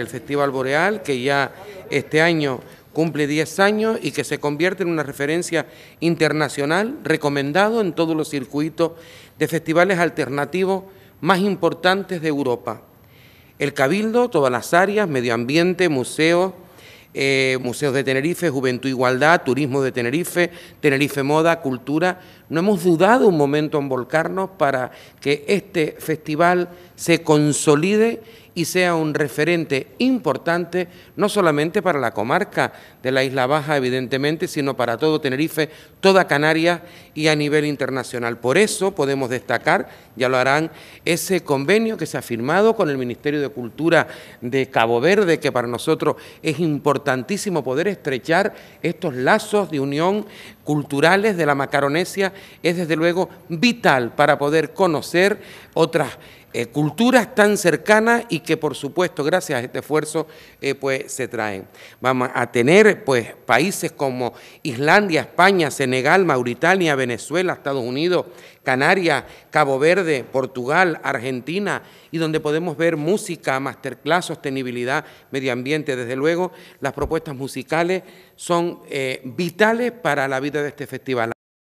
el Festival Boreal, que ya este año cumple 10 años y que se convierte en una referencia internacional recomendado en todos los circuitos de festivales alternativos más importantes de Europa. El Cabildo, todas las áreas, medio ambiente, museos, eh, museos de Tenerife, Juventud Igualdad, Turismo de Tenerife, Tenerife Moda, Cultura. No hemos dudado un momento en volcarnos para que este festival se consolide y sea un referente importante, no solamente para la comarca de la Isla Baja, evidentemente, sino para todo Tenerife, toda Canarias y a nivel internacional. Por eso podemos destacar, ya lo harán, ese convenio que se ha firmado con el Ministerio de Cultura de Cabo Verde, que para nosotros es importantísimo poder estrechar estos lazos de unión culturales de la Macaronesia, es desde luego vital para poder conocer otras eh, culturas tan cercanas y que por supuesto gracias a este esfuerzo eh, pues se traen. Vamos a tener pues países como Islandia, España, Senegal, Mauritania, Venezuela, Estados Unidos, Canarias, Cabo Verde, Portugal, Argentina y donde podemos ver música, masterclass, sostenibilidad, medio ambiente. Desde luego las propuestas musicales son eh, vitales para la vida de este festival.